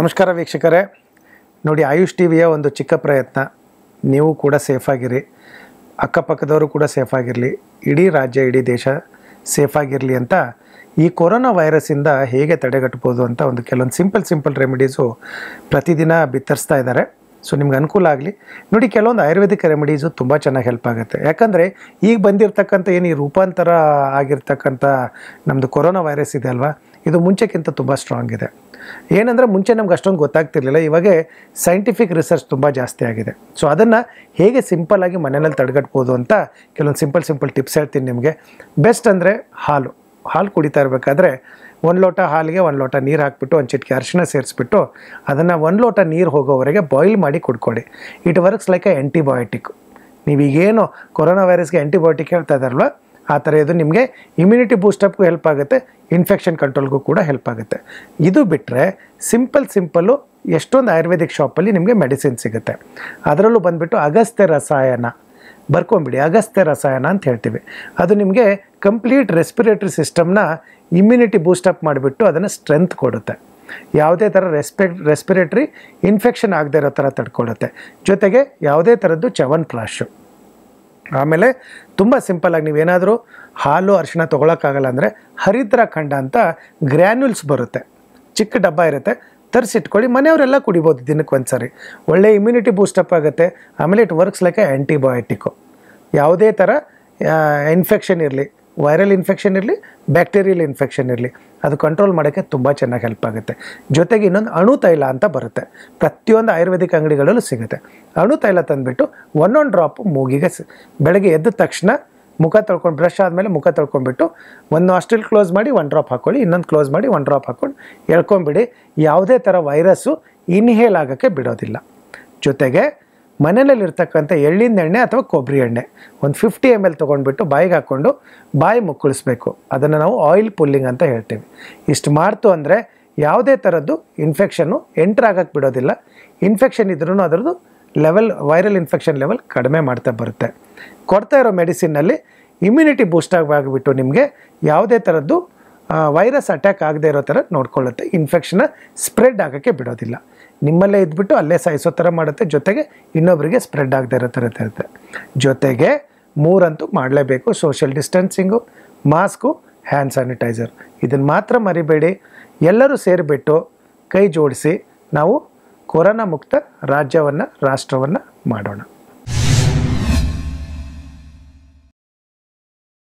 ನಮಸ್ಕಾರ ವೀಕ್ಷಕರೇ ನೋಡಿ ಆಯುಷ್ ಟಿ ವಿಯ ಒಂದು ಚಿಕ್ಕ ಪ್ರಯತ್ನ ನೀವು ಕೂಡ ಸೇಫಾಗಿರಿ ಅಕ್ಕಪಕ್ಕದವರು ಕೂಡ ಸೇಫಾಗಿರಲಿ ಇಡೀ ರಾಜ್ಯ ಇಡೀ ದೇಶ ಸೇಫಾಗಿರಲಿ ಅಂತ ಈ ಕೊರೋನಾ ವೈರಸ್ಸಿಂದ ಹೇಗೆ ತಡೆಗಟ್ಬೋದು ಅಂತ ಒಂದು ಕೆಲವೊಂದು ಸಿಂಪಲ್ ಸಿಂಪಲ್ ರೆಮಿಡೀಸು ಪ್ರತಿದಿನ ಬಿತ್ತರಿಸ್ತಾ ಇದ್ದಾರೆ ಸೊ ನಿಮ್ಗೆ ಅನುಕೂಲ ಆಗಲಿ ನೋಡಿ ಕೆಲವೊಂದು ಆಯುರ್ವೇದಿಕ್ ರೆಮಿಡೀಸು ತುಂಬ ಚೆನ್ನಾಗಿ ಹೆಲ್ಪ್ ಆಗುತ್ತೆ ಯಾಕಂದರೆ ಈಗ ಬಂದಿರತಕ್ಕಂಥ ಏನು ಈ ರೂಪಾಂತರ ಆಗಿರ್ತಕ್ಕಂಥ ನಮ್ಮದು ಕೊರೋನಾ ವೈರಸ್ ಇದೆ ಅಲ್ವಾ ಇದು ಮುಂಚೆಕ್ಕಿಂತ ತುಂಬ ಸ್ಟ್ರಾಂಗ್ ಇದೆ ಏನಂದರೆ ಮುಂಚೆ ನಮ್ಗೆ ಅಷ್ಟೊಂದು ಗೊತ್ತಾಗ್ತಿರ್ಲಿಲ್ಲ ಇವಾಗ ಸೈಂಟಿಫಿಕ್ ರಿಸರ್ಚ್ ತುಂಬ ಜಾಸ್ತಿ ಆಗಿದೆ ಸೊ ಅದನ್ನು ಹೇಗೆ ಸಿಂಪಲ್ಲಾಗಿ ಮನೆಯಲ್ಲಿ ತಡೆಗಟ್ಬೋದು ಅಂತ ಕೆಲವೊಂದು ಸಿಂಪಲ್ ಸಿಂಪಲ್ ಟಿಪ್ಸ್ ಹೇಳ್ತೀನಿ ನಿಮಗೆ ಬೆಸ್ಟ್ ಅಂದರೆ ಹಾಲು ಹಾಲು ಕುಡಿತಾ ಇರಬೇಕಾದ್ರೆ ಒಂದು ಲೋಟ ಹಾಲಿಗೆ ಒಂದು ಲೋಟ ನೀರು ಹಾಕ್ಬಿಟ್ಟು ಒಂದು ಚಿಟಿಕೆ ಅರಿಶಿನ ಸೇರಿಸ್ಬಿಟ್ಟು ಅದನ್ನು ಒಂದು ಲೋಟ ನೀರು ಹೋಗೋವರೆಗೆ ಬಾಯ್ಲ್ ಮಾಡಿ ಕುಡ್ಕೊಳ್ಳಿ it works like a antibiotic ನೀವೀಗೇನು ಕೊರೋನಾ ವೈರಸ್ಗೆ ಆ್ಯಂಟಿಬಯೋಟಿಕ್ ಹೇಳ್ತಾ ಇದ್ದಾರಲ್ವ ಆ ಥರ ಇದು ನಿಮಗೆ ಇಮ್ಯುನಿಟಿ ಬೂಸ್ಟಪ್ಗೂ ಹೆಲ್ಪ್ ಆಗುತ್ತೆ ಇನ್ಫೆಕ್ಷನ್ ಕಂಟ್ರೋಲ್ಗೂ ಕೂಡ ಹೆಲ್ಪ್ ಆಗುತ್ತೆ ಇದು ಬಿಟ್ಟರೆ ಸಿಂಪಲ್ ಸಿಂಪಲ್ಲು ಎಷ್ಟೊಂದು ಆಯುರ್ವೇದಿಕ್ ಶಾಪಲ್ಲಿ ನಿಮಗೆ ಮೆಡಿಸಿನ್ ಸಿಗುತ್ತೆ ಅದರಲ್ಲೂ ಬಂದುಬಿಟ್ಟು ಅಗಸ್ತ್ಯ ರಸಾಯನ ಬರ್ಕೊಂಬಿಡಿ ಅಗಸ್ತ್ಯ ರಸಾಯನ ಅಂತ ಹೇಳ್ತೀವಿ ಅದು ನಿಮಗೆ ಕಂಪ್ಲೀಟ್ ರೆಸ್ಪಿರೇಟ್ರಿ ಸಿಸ್ಟಮ್ನ ಇಮ್ಯುನಿಟಿ ಬೂಸ್ಟಪ್ ಮಾಡಿಬಿಟ್ಟು ಅದನ್ನು ಸ್ಟ್ರೆಂತ್ ಕೊಡುತ್ತೆ ಯಾವುದೇ ಥರ ರೆಸ್ಪೆಕ್ಟ್ ರೆಸ್ಪಿರೇಟ್ರಿ ಇನ್ಫೆಕ್ಷನ್ ಆಗದೆ ಇರೋ ಥರ ತಡ್ಕೊಳ್ಳುತ್ತೆ ಜೊತೆಗೆ ಯಾವುದೇ ಥರದ್ದು ಚವನ್ ಪ್ರಾಶು ಆಮೇಲೆ ತುಂಬ ಸಿಂಪಲ್ಲಾಗಿ ನೀವೇನಾದರೂ ಹಾಲು ಅರಿಶಿಣ ತೊಗೊಳಕ್ಕಾಗಲ್ಲ ಅಂದರೆ ಹರಿದ್ರ ಖಂಡ ಅಂತ ಗ್ರ್ಯಾನ್ಯೂಲ್ಸ್ ಬರುತ್ತೆ ಚಿಕ್ಕ ಡಬ್ಬ ಇರುತ್ತೆ ತರಿಸಿಟ್ಕೊಳ್ಳಿ ಮನೆಯವರೆಲ್ಲ ಕುಡಿಬೋದು ದಿನಕ್ಕೆ ಒಂದ್ಸರಿ ಸಾರಿ ಒಳ್ಳೆ ಇಮ್ಯುನಿಟಿ ಬೂಸ್ಟಪ್ ಆಗುತ್ತೆ ಆಮೇಲೆ ಇಟ್ ವರ್ಕ್ಸ್ ಲೈಕ್ ಆ್ಯಂಟಿಬಯೋಟಿಕ್ಕು ಯಾವುದೇ ಥರ ಇನ್ಫೆಕ್ಷನ್ ಇರಲಿ ವೈರಲ್ ಇನ್ಫೆಕ್ಷನ್ ಇರಲಿ ಬ್ಯಾಕ್ಟೀರಿಯಲ್ ಇನ್ಫೆಕ್ಷನ್ ಇರಲಿ ಅದು ಕಂಟ್ರೋಲ್ ಮಾಡೋಕ್ಕೆ ತುಂಬ ಚೆನ್ನಾಗಿ ಹೆಲ್ಪ್ ಆಗುತ್ತೆ ಜೊತೆಗೆ ಇನ್ನೊಂದು ಅಣು ತೈಲ ಅಂತ ಬರುತ್ತೆ ಪ್ರತಿಯೊಂದು ಆಯುರ್ವೇದಿಕ್ ಅಂಗಡಿಗಳಲ್ಲೂ ಸಿಗುತ್ತೆ ಅಣು ತೈಲ ತಂದುಬಿಟ್ಟು ಒಂದೊಂದು ಡ್ರಾಪ್ ಮೂಗಿಗೆ ಬೆಳಗ್ಗೆ ಎದ್ದ ತಕ್ಷಣ ಮುಖ ತೊಳ್ಕೊಂಡು ಬ್ರಷ್ ಆದಮೇಲೆ ಮುಖ ತೊಳ್ಕೊಂಡ್ಬಿಟ್ಟು ಒಂದು ಹಾಸ್ಟೆಲ್ ಕ್ಲೋಸ್ ಮಾಡಿ ಒನ್ ಡ್ರಾಪ್ ಹಾಕ್ಕೊಳ್ಳಿ ಇನ್ನೊಂದು ಕ್ಲೋಸ್ ಮಾಡಿ ಒನ್ ಡ್ರಾಪ್ ಹಾಕ್ಕೊಂಡು ಎಳ್ಕೊಂಬಿಡಿ ಯಾವುದೇ ಥರ ವೈರಸ್ಸು ಇನ್ಹೇಲ್ ಆಗೋಕ್ಕೆ ಬಿಡೋದಿಲ್ಲ ಜೊತೆಗೆ ಮನೆಯಲ್ಲಿರ್ತಕ್ಕಂಥ ಎಳ್ಳಿನ ಎಣ್ಣೆ ಅಥವಾ ಕೊಬ್ಬರಿ ಎಣ್ಣೆ ಒಂದು ಫಿಫ್ಟಿ ಎಮ್ ಎಲ್ ತೊಗೊಂಡ್ಬಿಟ್ಟು ಬಾಯಿಗೆ ಹಾಕ್ಕೊಂಡು ಬಾಯಿ ಮುಕ್ಕುಳಿಸ್ಬೇಕು ಅದನ್ನು ನಾವು ಆಯಿಲ್ ಪುಲ್ಲಿಂಗ್ ಅಂತ ಹೇಳ್ತೀವಿ ಇಷ್ಟು ಮಾಡ್ತು ಅಂದರೆ ಯಾವುದೇ ಥರದ್ದು ಇನ್ಫೆಕ್ಷನ್ನು ಎಂಟ್ರ್ ಆಗೋಕ್ಕೆ ಬಿಡೋದಿಲ್ಲ ಇನ್ಫೆಕ್ಷನ್ ಇದ್ರೂ ಅದರದ್ದು ಲೆವೆಲ್ ವೈರಲ್ ಇನ್ಫೆಕ್ಷನ್ ಲೆವೆಲ್ ಕಡಿಮೆ ಮಾಡ್ತಾ ಬರುತ್ತೆ ಕೊಡ್ತಾ ಇರೋ ಮೆಡಿಸಿನ್ನಲ್ಲಿ ಇಮ್ಯುನಿಟಿ ಬೂಸ್ಟ್ ಆಗಿಬಿಟ್ಟು ನಿಮಗೆ ಯಾವುದೇ ಥರದ್ದು ವೈರಸ್ ಅಟ್ಯಾಕ್ ಆಗದೆ ಇರೋ ಥರ ನೋಡ್ಕೊಳ್ಳುತ್ತೆ ಇನ್ಫೆಕ್ಷನ್ ಸ್ಪ್ರೆಡ್ ಆಗೋಕ್ಕೆ ಬಿಡೋದಿಲ್ಲ ನಿಮ್ಮಲ್ಲೇ ಇದ್ಬಿಟ್ಟು ಅಲ್ಲೇ ಸಾಯಿಸೋ ಥರ ಮಾಡುತ್ತೆ ಜೊತೆಗೆ ಇನ್ನೊಬ್ಬರಿಗೆ ಸ್ಪ್ರೆಡ್ ಆಗದೇ ಇರೋ ಥರ ಇರುತ್ತೆ ಜೊತೆಗೆ ಮೂರಂತೂ ಮಾಡಲೇಬೇಕು social distancing mask hand sanitiser ಇದನ್ನು ಮಾತ್ರ ಮರಿಬೇಡಿ ಎಲ್ಲರೂ ಸೇರಿಬಿಟ್ಟು ಕೈ ಜೋಡಿಸಿ ನಾವು ಕೊರೋನಾ ಮುಕ್ತ ರಾಜ್ಯವನ್ನು ರಾಷ್ಟ್ರವನ್ನು ಮಾಡೋಣ